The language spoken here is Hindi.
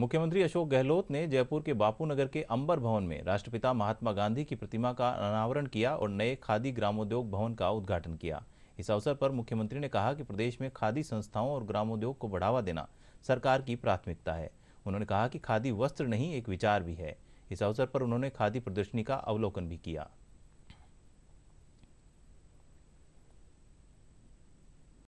मुख्यमंत्री अशोक गहलोत ने जयपुर के बापू नगर के अंबर भवन में राष्ट्रपिता महात्मा गांधी की प्रतिमा का अनावरण किया और नए खादी ग्रामोद्योग भवन का उद्घाटन किया इस अवसर पर मुख्यमंत्री ने कहा कि प्रदेश में खादी संस्थाओं और ग्रामोद्योग को बढ़ावा देना सरकार की प्राथमिकता है उन्होंने कहा कि खादी वस्त्र नहीं एक विचार भी है इस अवसर पर उन्होंने खादी प्रदर्शनी का अवलोकन भी किया